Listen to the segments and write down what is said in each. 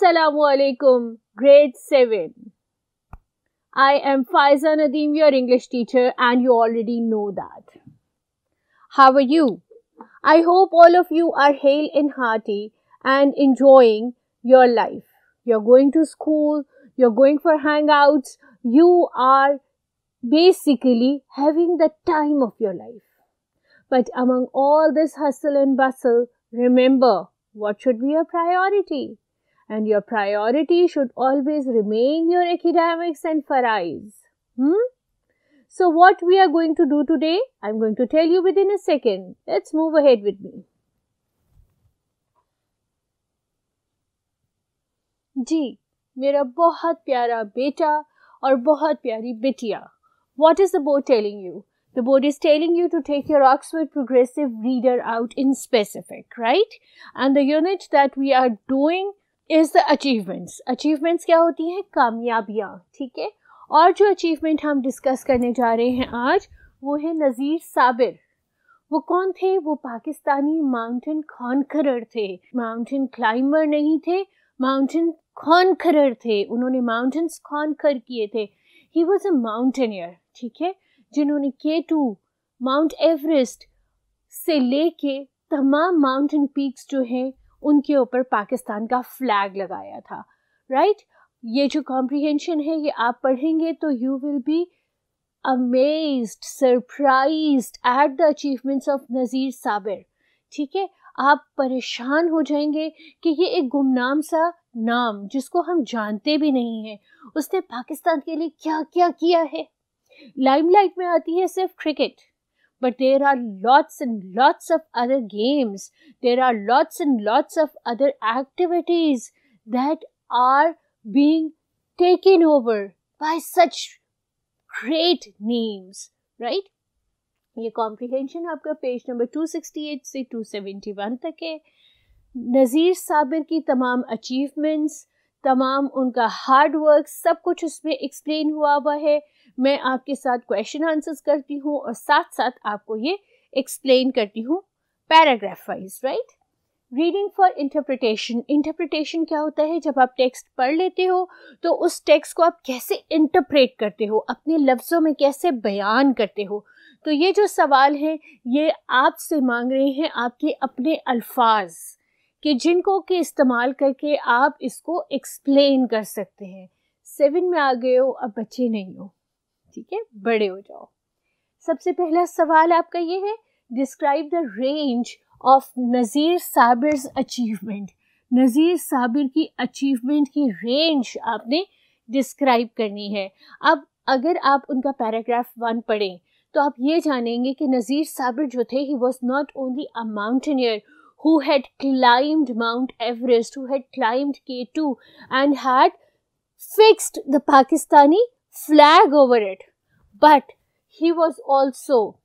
Assalamu alaikum, grade 7. I am Faiza Nadeem, your English teacher, and you already know that. How are you? I hope all of you are hale and hearty and enjoying your life. You're going to school, you're going for hangouts, you are basically having the time of your life. But among all this hustle and bustle, remember what should be your priority? and your priority should always remain your academics and faris. Hmm? So what we are going to do today, I'm going to tell you within a second. Let's move ahead with me. जी मेरा बहुत प्यारा बेटा और बहुत प्यारी बिटिया what is the board telling you? The board is telling you to take your Oxford Progressive Reader out in specific, right? And the unit that we are doing is the achievements achievements क्या होती हैं कामयाबियाँ ठीक है और जो achievement हम discuss करने जा रहे हैं आज वो है नज़ीर साबिर वो कौन थे वो पाकिस्तानी माउंटेन खॉनखरर थे माउंटेन क्लाइंबर नहीं थे माउंटेन खॉनखरर थे उन्होंने माउंटेन्स खॉनखर किए थे ही वॉज अ माउंटेनियर ठीक है जिन्होंने के टू माउंट एवरेस्ट से लेके तमाम माउंटेन पीक्स जो हैं उनके ऊपर पाकिस्तान का फ्लैग लगाया था राइट ये जो कॉम्प्रिहेंशन है ये आप पढ़ेंगे तो you will be amaze surprise at the achievements of Nazir Sabir ठीक है आप परेशान हो जाएंगे कि ये एक गुमनाम सा नाम जिसको हम जानते भी नहीं हैं उसने पाकिस्तान के लिए क्या क्या किया है लाइमलाइट में आती है सिर्फ cricket but there are lots and lots of other games, there are lots and lots of other activities that are being taken over by such great names, right? ये कॉम्प्रिहेंशन आपका पेज नंबर 268 से 271 तक है नज़ीर साबिर की तमाम achievements तमाम उनका hard work सब कुछ उसमें एक्सप्लेन हुआ हुआ है मैं आपके साथ क्वेश्चन आंसर्स करती हूँ और साथ साथ आपको ये एक्सप्लेन करती हूँ paragraph wise right reading for interpretation interpretation क्या होता है जब आप टेक्स्ट पढ़ लेते हो तो उस टेक्स्ट को आप कैसे इंटरप्रेट करते हो अपने लफ्ज़ों में कैसे बयान करते हो तो ये जो सवाल है ये आपसे मांग रहे हैं आपके अपने अल्फाज कि जिनको के इस्तेमाल करके आप इसको एक्सप्लेन कर सकते हैं सेवन में आ गए हो अब बच्चे नहीं हो ठीक है बड़े हो जाओ सबसे पहला सवाल आपका ये है describe the range of Nazir Sabir achievement Nazir Sabir की अचीवमेंट की रेंज आपने डिस्क्राइब करनी है अब अगर आप उनका पैराग्राफ वन पढ़ें तो आप ये जानेंगे कि नज़ीर साबिर जो थे he was not only a mountaineer who had had Mount Everest who had had K two and had fixed the Pakistani flag over it. But he was also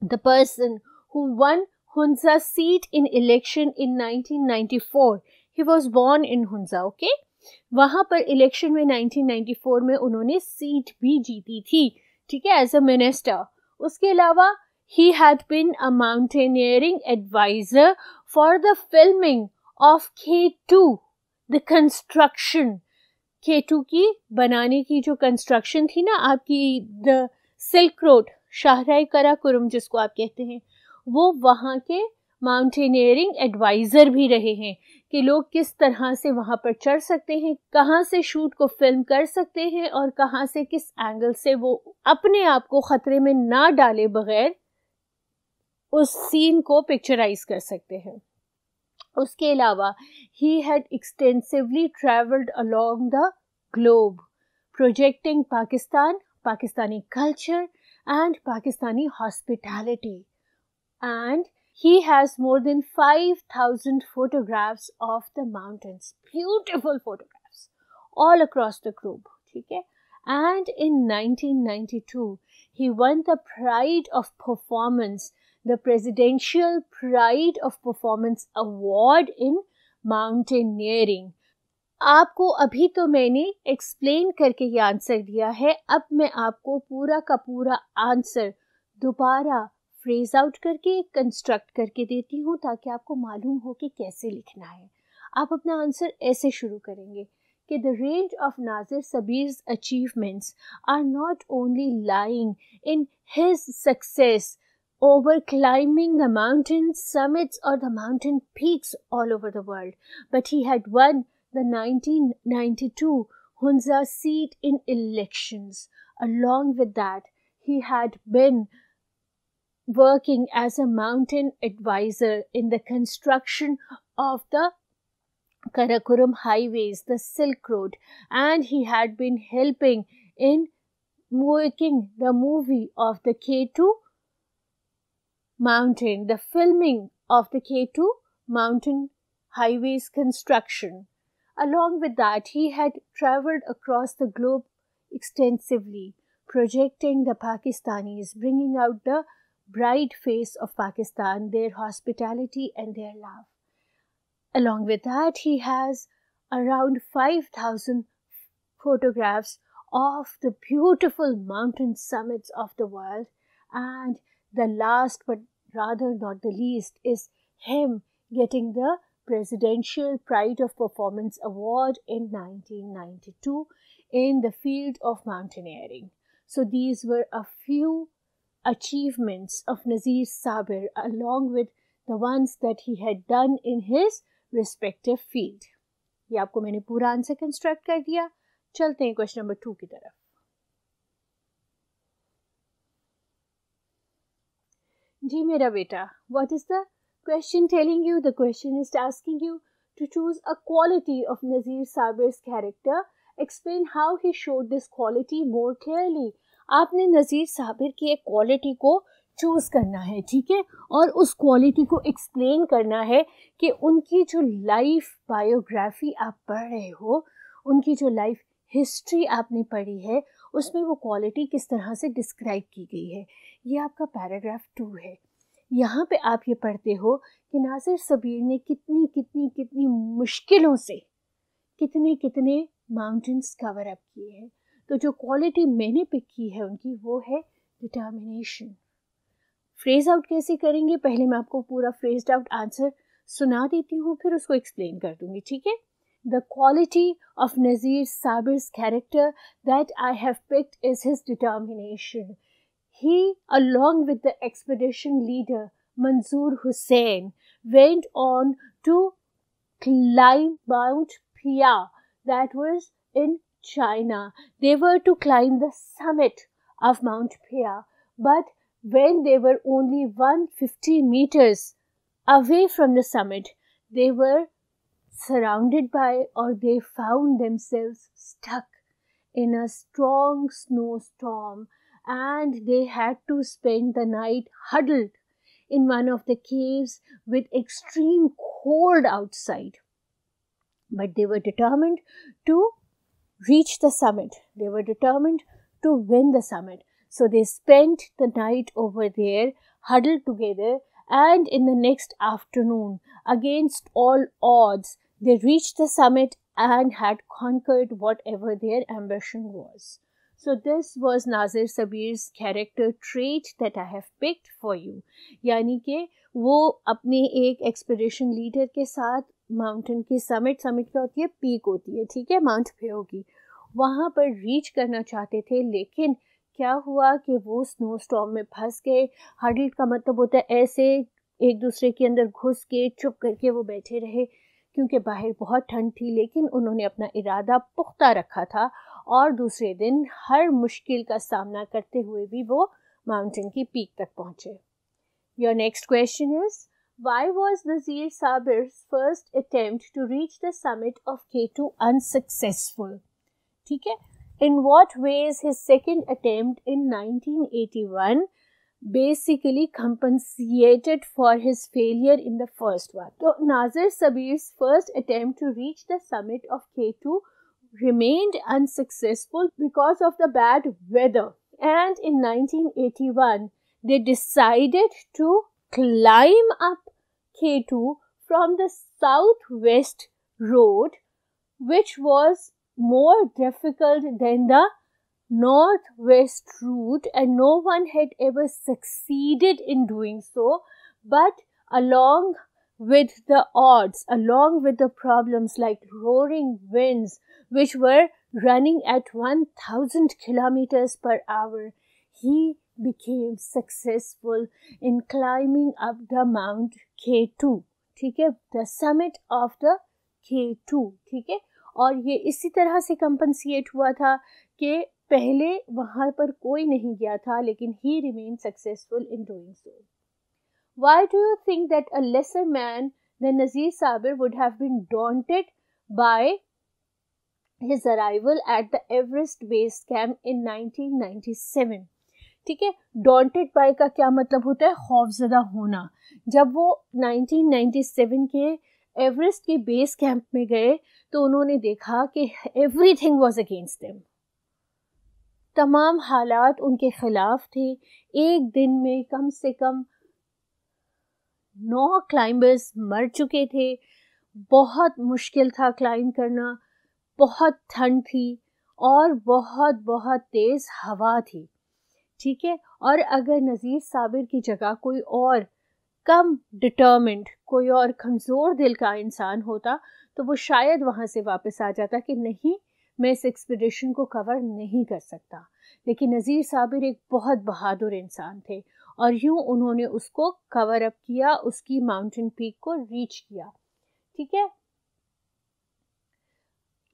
the person who won Hunza's seat in election in 1994. He was born in Hunza, okay? वहाँ पर election में 1994 में उन्होंने seat भी जीती थी ठीक है एज अ मिनिस्टर उसके अलावा he had been a mountaineering advisor for the filming of K2, the construction two की बनाने की जो कंस्ट्रक्शन थी ना आपकी द सिल्क रोड शाहराय करा जिसको आप कहते हैं वो वहाँ के माउंटेनियरिंग एडवाइज़र भी रहे हैं कि लोग किस तरह से वहाँ पर चढ़ सकते हैं कहाँ से शूट को फिल्म कर सकते हैं और कहाँ से किस एंगल से वो अपने आप को ख़तरे में ना डाले बगैर उस सीन को पिक्चराइज कर सकते हैं उसके अलावा he had extensively travelled along the globe projecting Pakistan Pakistani culture and Pakistani hospitality. And he has more than 5,000 photographs of the mountains, beautiful photographs all across the globe. Okay? And in 1992, he won the Pride of Performance the Presidential Pride of Performance Award in mountaineering आपको अभी तो मैंने explain करके ये answer दिया है अब मैं आपको पूरा का पूरा आंसर दोबारा फ्रेज आउट करके कंस्ट्रक्ट करके देती हूँ ताकि आपको मालूम हो कि कैसे लिखना है आप अपना आंसर ऐसे शुरू करेंगे कि the range of Nazir Sabir achievements are not only lying in his success over climbing the mountain summits or the mountain peaks all over the world, but he had won the 1992 Hunza seat in elections. Along with that, he had been working as a mountain advisor in the construction of the Karakoram highways, the Silk Road, and he had been helping in making the movie of the K2 mountain, the filming of the K2 mountain highways construction. Along with that, he had traveled across the globe extensively, projecting the Pakistanis, bringing out the bright face of Pakistan, their hospitality and their love. Along with that, he has around 5,000 photographs of the beautiful mountain summits of the world and the last, but rather not the least, is him getting the Presidential Pride of Performance Award in 1992 in the field of mountaineering. So, these were a few achievements of Nazir Sabir along with the ones that he had done in his respective field. ये आपको मैंने पूरा answer construct कर दिया चलते हैं question number two की तरफ जी मेरा बेटा what is the question telling you the question is asking you to choose a quality of Nazir Sabir character explain how he showed this quality more clearly आपने नज़ीर साबिर की एक क्वालिटी को चूज करना है ठीक है और उस क्वालिटी को एक्सप्लेन करना है कि उनकी जो लाइफ बायोग्राफी आप पढ़ रहे हो उनकी जो लाइफ हिस्ट्री आपने पढ़ी है उसमें वो क्वालिटी किस तरह से डिस्क्राइब की गई है ये आपका पैराग्राफ टू है यहाँ पे आप ये पढ़ते हो कि नासिर सबीर ने कितनी कितनी कितनी मुश्किलों से कितने कितने माउंटेंस कवर अप किए हैं तो जो क्वालिटी मैंने पिक की है उनकी वो है डिटर्मिनेशन फ्रेज आउट कैसे करेंगे पहले मैं आपको पूरा फ्रेज आउट आंसर सुना देती हूँ फिर उसको एक्सप्लेन कर दूंगी ठीक है the quality of Nazir Sabir character that I have picked is his determination He, along with the expedition leader Mansur Hussain, went on to climb Mount Pia, that was in China. They were to climb the summit of Mount Pia, but when they were only 150 meters away from the summit, they were surrounded by or they found themselves stuck in a strong snowstorm and they had to spend the night huddled in one of the caves with extreme cold outside. But they were determined to reach the summit, they were determined to win the summit. So they spent the night over there, huddled together, and in the next afternoon, against all odds, they reached the summit and had conquered whatever their ambition was. So this was Nazir Sabir's character trait that I have picked for you यानी कि वो अपने एक expedition leader के साथ mountain की summit summit क्या होती है पीक होती है ठीक है माउंट पेओ की वहाँ पर रीच करना चाहते थे लेकिन क्या हुआ कि वो स्नो स्टॉम में फंस गए हडल का मतलब होता है ऐसे एक दूसरे के अंदर घुस के चुप करके वो बैठे रहे क्योंकि बाहर बहुत ठंड थी लेकिन उन्होंने अपना इरादा पुख्ता रखा था और दूसरे दिन हर मुश्किल का सामना करते हुए भी वो माउंटेन की पीक तक पहुँचे your next question is Why was Nazir Sabir's first attempt to reach the summit of K2 unsuccessful? ठीक है In what ways his second attempt in 1981 basically compensated for his failure in the first one. So Nazir Sabir's first attempt to reach the summit of K2 remained unsuccessful because of the bad weather. And in 1981, they decided to climb up K2 from the southwest road, which was more difficult than the northwest route, and no one had ever succeeded in doing so. But along with the odds, along with the problems like roaring winds, which were running at 1000 kilometers per hour. He became successful in climbing up the Mount K2. ठीक है the summit of the K two ठीक है और ये इसी तरह से कंपनसिएट हुआ था कि पहले वहाँ पर कोई नहीं गया था लेकिन he remain successful in doing so why do you think that a lesser man the Nazir Sabir would have been daunted by his arrival at the Everest base camp इन 1997 ठीक है डॉन्टेड बाय का क्या मतलब होता है खौफजदा होना जब वो 1997 के एवरेस्ट के बेस कैंप में गए तो उन्होंने देखा कि एवरीथिंग वाज अगेंस्ट देम तमाम हालात उनके खिलाफ थे एक दिन में कम से कम नौ क्लाइंबर्स मर चुके थे बहुत मुश्किल था क्लाइंब करना बहुत ठंड थी और बहुत बहुत तेज़ हवा थी ठीक है और अगर नज़ीर साबिर की जगह कोई और कम डिटर्मेंट कोई और कमज़ोर दिल का इंसान होता तो वो शायद वहाँ से वापस आ जाता कि नहीं मैं इस एक्सपीडिशन को कवर नहीं कर सकता लेकिन नज़ीर साबिर एक बहुत बहादुर इंसान थे और यूँ उन्होंने उसको कवर अप किया उसकी माउंटेन पीक को रीच किया ठीक है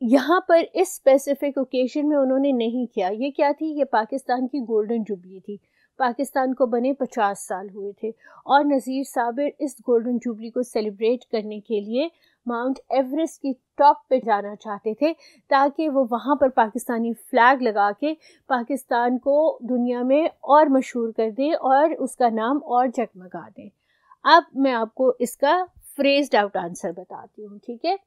यहाँ पर इस स्पेसिफिक ओकेजन में उन्होंने नहीं किया ये क्या थी ये पाकिस्तान की गोल्डन जुबली थी पाकिस्तान को बने पचास साल हुए थे और नज़ीर साबिर इस गोल्डन जुबली को सेलिब्रेट करने के लिए माउंट एवरेस्ट की टॉप पे जाना चाहते थे ताकि वो वहाँ पर पाकिस्तानी फ्लैग लगा के पाकिस्तान को दुनिया में और मशहूर कर दें और उसका नाम और जगमगा दें अब मैं आपको इसका फ्रेज आउट आंसर बताती हूँ ठीक है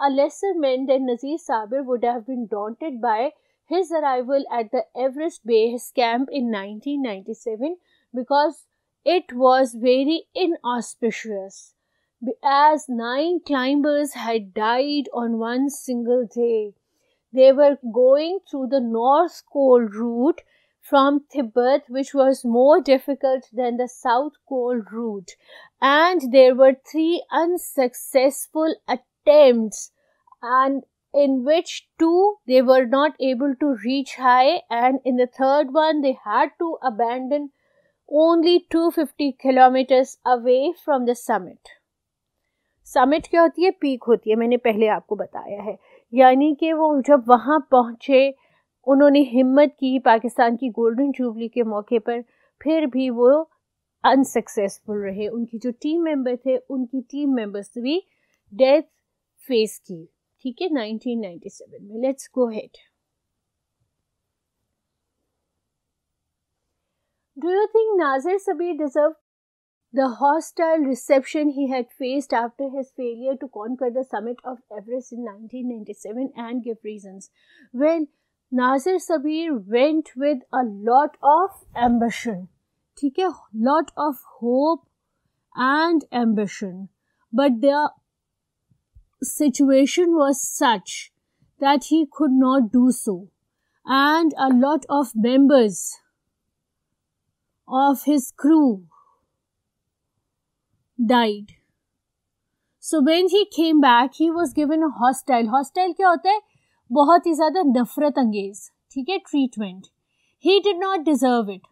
A lesser man than Nazir Sabir would have been daunted by his arrival at the Everest Base camp in 1997 because it was very inauspicious, as nine climbers had died on one single day. They were going through the North Col route from Tibet, which was more difficult than the South Col route, and there were three unsuccessful attempts attempts and in which two they were not able to reach high and in the third one they had to abandon only 250 kilometers away from the summit summit क्या होती है peak होती है मैंने पहले आपको बताया है यानी कि वो जब वहाँ पहुँचे उन्होंने हिम्मत की पाकिस्तान की गोल्डन जुबली के मौके पर फिर भी वो अनसक्सेसफुल रहे उनकी जो टीम मेंबर थे उनकी टीम मेंबर्स भी डेथ Face की ठीक है 1997 में Let's go ahead. Do you think Nazir Sabir deserved the hostile reception he had faced after his failure to conquer the summit of Everest in 1997 and give reasons? Well, Nazir Sabir went with a lot of ambition, okay, lot of hope and ambition, but the situation was such that he could not do so. And a lot of members of his crew died. So when he came back, he was given a hostile. Hostile क्या होता है बहुत ही ज़्यादा नफरत अंगेज ठीक है treatment. He did not deserve it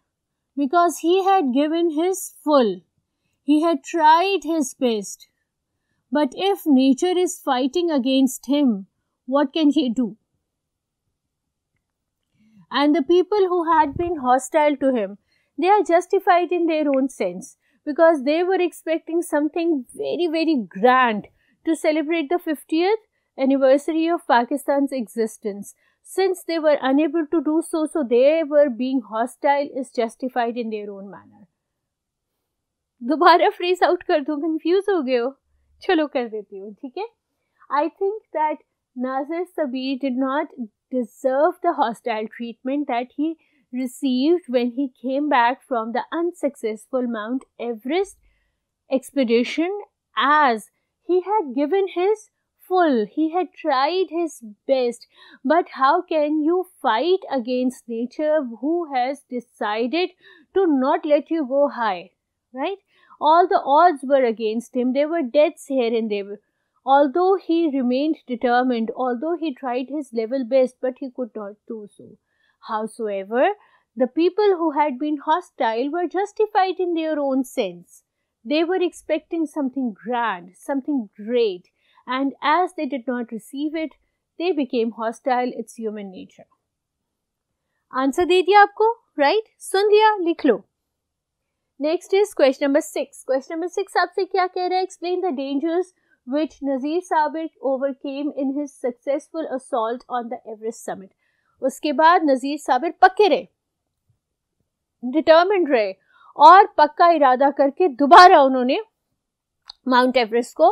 because he had given his full. He had tried his best. But if nature is fighting against him, what can he do? And the people who had been hostile to him, they are justified in their own sense because they were expecting something very, very grand to celebrate the 50th anniversary of Pakistan's existence. Since they were unable to do so, so they were being hostile is justified in their own manner. दोबारा phrase out कर दो confuse हो गए हो चलो कर देती हूँ ठीक है I think that Nasir did not deserve the hostile treatment that he received when he came back from the unsuccessful Mount Everest expedition, as he had given his full, he had tried his best. But how can you fight against nature who has decided to not let you go high, right? All the odds were against him. There were deaths here and there. Although he remained determined, although he tried his level best, but he could not do so. Howsoever, the people who had been hostile were justified in their own sense. They were expecting something grand, something great, and as they did not receive it, they became hostile. It's human nature. Answer de diya apko, right? सुन लिया next is question number six question number six आपसे क्या कह रहे हैं explain the dangers which Nazir Sabir overcame in his successful assault on the Everest summit उसके बाद नज़ीर साबिर पक्के रहे डिटर्मेंट रहे और पक्का इरादा करके दोबारा उन्होंने माउंट एवरेस्ट को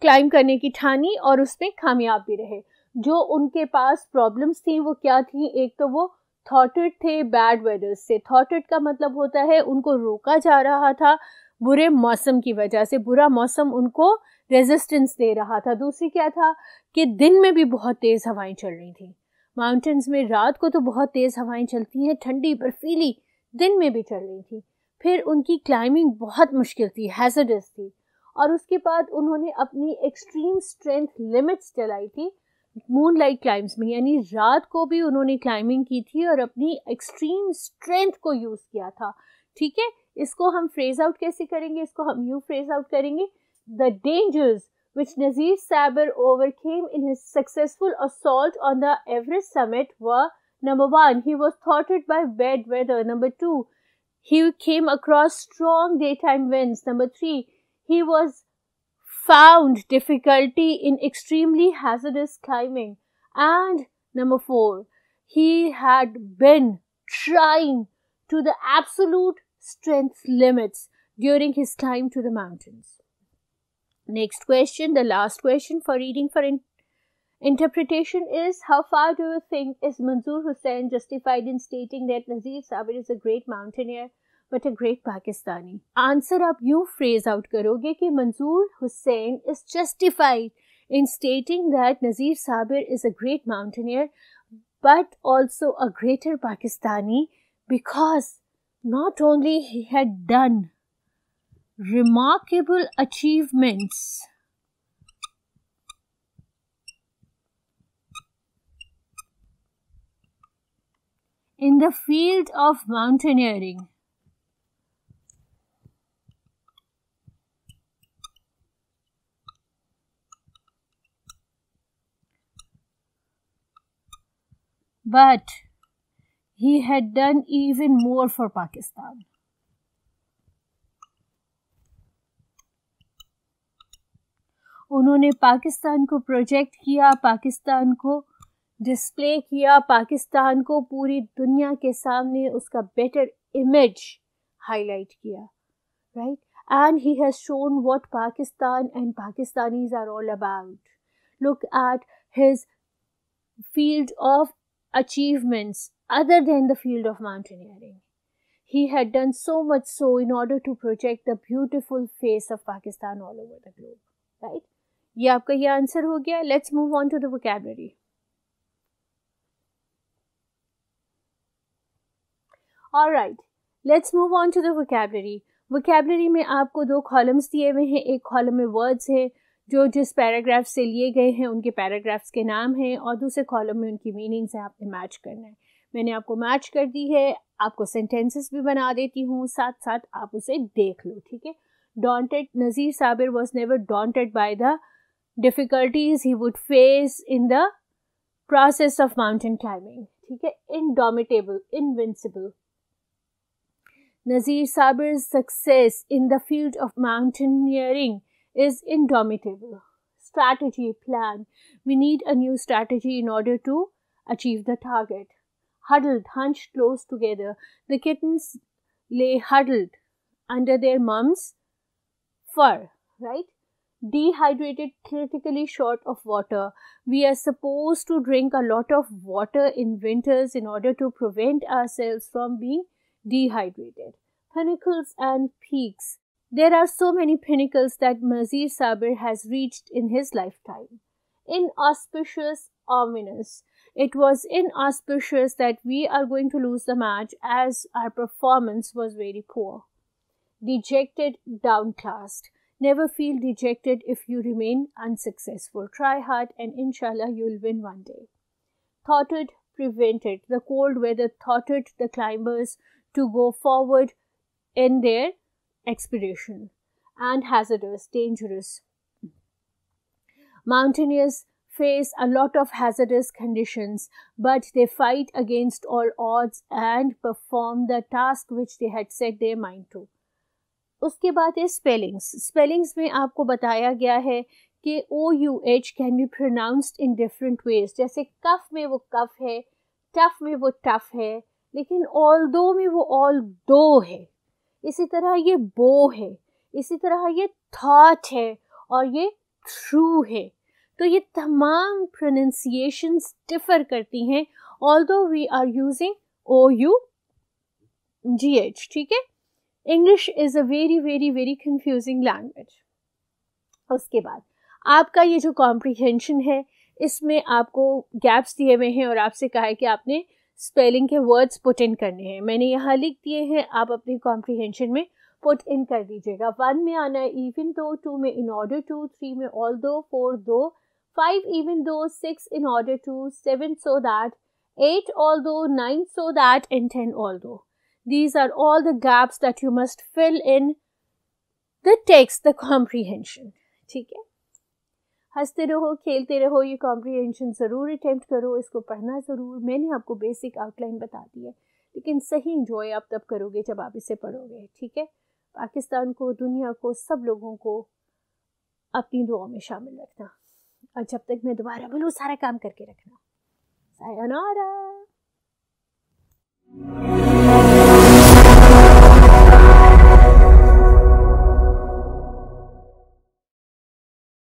क्लाइम करने की ठानी और उसमें कामयाब भी रहे जो उनके पास प्रॉब्लम्स थी वो क्या थी एक तो वो थॉटेड थे बैड वेदर्स से थॉटेड का मतलब होता है उनको रोका जा रहा था बुरे मौसम की वजह से बुरा मौसम उनको रेजिस्टेंस दे रहा था दूसरी क्या था कि दिन में भी बहुत तेज़ हवाएं चल रही थी माउंटेंस में रात को तो बहुत तेज़ हवाएं चलती हैं ठंडी बर्फीली दिन में भी चल रही थी फिर उनकी क्लाइंबिंग बहुत मुश्किल थी हैजडस थी और उसके बाद उन्होंने अपनी एक्सट्रीम स्ट्रेंथ लिमिट्स चलाई थी मून लाइट क्लाइम्स में यानी रात को भी उन्होंने क्लाइंबिंग की थी और अपनी एक्सट्रीम स्ट्रेंथ को यूज़ किया था ठीक है इसको हम फ्रेज आउट कैसे करेंगे इसको हम यू फ्रेज आउट करेंगे the dangers which Nazir Saber overcame in his successful assault on the Everest summit were number one, he was thwarted by bad weather. Number two, he came across strong daytime winds. Number three, he was found difficulty in extremely hazardous climbing. And number four, he had been trying to the absolute strength limits during his climb to the mountains. Next question, the last question for reading for in- interpretation is How far do you think is Manzoor Hussain justified in stating that Nazir Sabir is a great mountaineer? but a great Pakistani. Answer up you phrase out karoge ki Manzoor Hussain is justified in stating that Nazir Sabir is a great mountaineer but also a greater Pakistani because not only he had done remarkable achievements in the field of mountaineering But he had done even more for Pakistan. उन्होंने पाकिस्तान को project किया पाकिस्तान को display किया पाकिस्तान को पूरी दुनिया के सामने उसका बेटर इमेज हाईलाइट किया right and he has shown what Pakistan and Pakistanis are all about look at his field of achievements other than the field of mountaineering. He had done so much so in order to project the beautiful face of Pakistan all over the globe. Right? ये आपका ये answer हो गया on to the vocabulary. All right, let's move on to the vocabulary. Vocabulary vocabulary में आपको दो columns दिए हुए हैं एक कॉलम में वर्ड्स है जो जिस पैराग्राफ से लिए गए हैं उनके पैराग्राफ्स के नाम हैं और दूसरे कॉलम में उनकी मीनिंग्स हैं आपने मैच करना है मैंने आपको मैच कर दी है आपको सेंटेंसेस भी बना देती हूँ साथ साथ आप उसे देख लो ठीक है daunted Nazir Sabir was never daunted by the difficulties he would face in the process of mountain climbing ठीक है indomitable invincible Nazir Sabir success in the field of mountaineering is indomitable. Strategy, plan. We need a new strategy in order to achieve the target. Huddled, hunched close together, the kittens lay huddled under their mum's fur, right? Dehydrated, critically short of water. We are supposed to drink a lot of water in winters in order to prevent ourselves from being dehydrated. Pinnacles and peaks there are so many pinnacles that Mazir Sabir has reached in his lifetime. Inauspicious, ominous. It was inauspicious that we are going to lose the match as our performance was very poor. Dejected, downcast. Never feel dejected if you remain unsuccessful. Try hard and inshallah you'll win one day. Thwarted, prevented. The cold weather thwarted the climbers to go forward in their expiration and hazardous, dangerous. Mountaineers face a lot of hazardous conditions, but they fight against all odds and perform the task which they had set their mind to. उसके बाद है spellings spellings में आपको बताया गया है कि O U H can be pronounced in different ways जैसे कफ में वो कफ है टफ में वो टफ है लेकिन ऑल दो में वो ऑल दो है इसी तरह ये बो है इसी तरह ये थॉट है और ये थ्रू है तो ये तमाम प्रोनंसिएशंस डिफर करती हैं although we are using O U G H ठीक है English is a very very very confusing language उसके बाद आपका ये जो कॉम्प्रिहेंशन है इसमें आपको गैप्स दिए हुए हैं और आपसे कहा है कि आपने स्पेलिंग के वर्ड्स पुट इन करने हैं मैंने यहाँ लिख दिए हैं आप अपनी कॉम्प्रीहेंशन में पुट इन कर दीजिएगा वन में आना है इवन दो टू में इन ऑर्डर टू थ्री में although four though five even though six in order to seven so that eight although nine so that and ten although these are all the gaps that you must fill in the text the comprehension ठीक है हंसते रहो खेलते रहो ये comprehension ज़रूर attempt करो इसको पढ़ना ज़रूर मैंने आपको बेसिक आउटलाइन बता दी है लेकिन सही इंजॉय आप तब करोगे जब आप इसे पढ़ोगे ठीक है पाकिस्तान को दुनिया को सब लोगों को अपनी दुआ में शामिल रखना और जब तक मैं दोबारा बोलूँ सारा काम करके रखना सायोनारा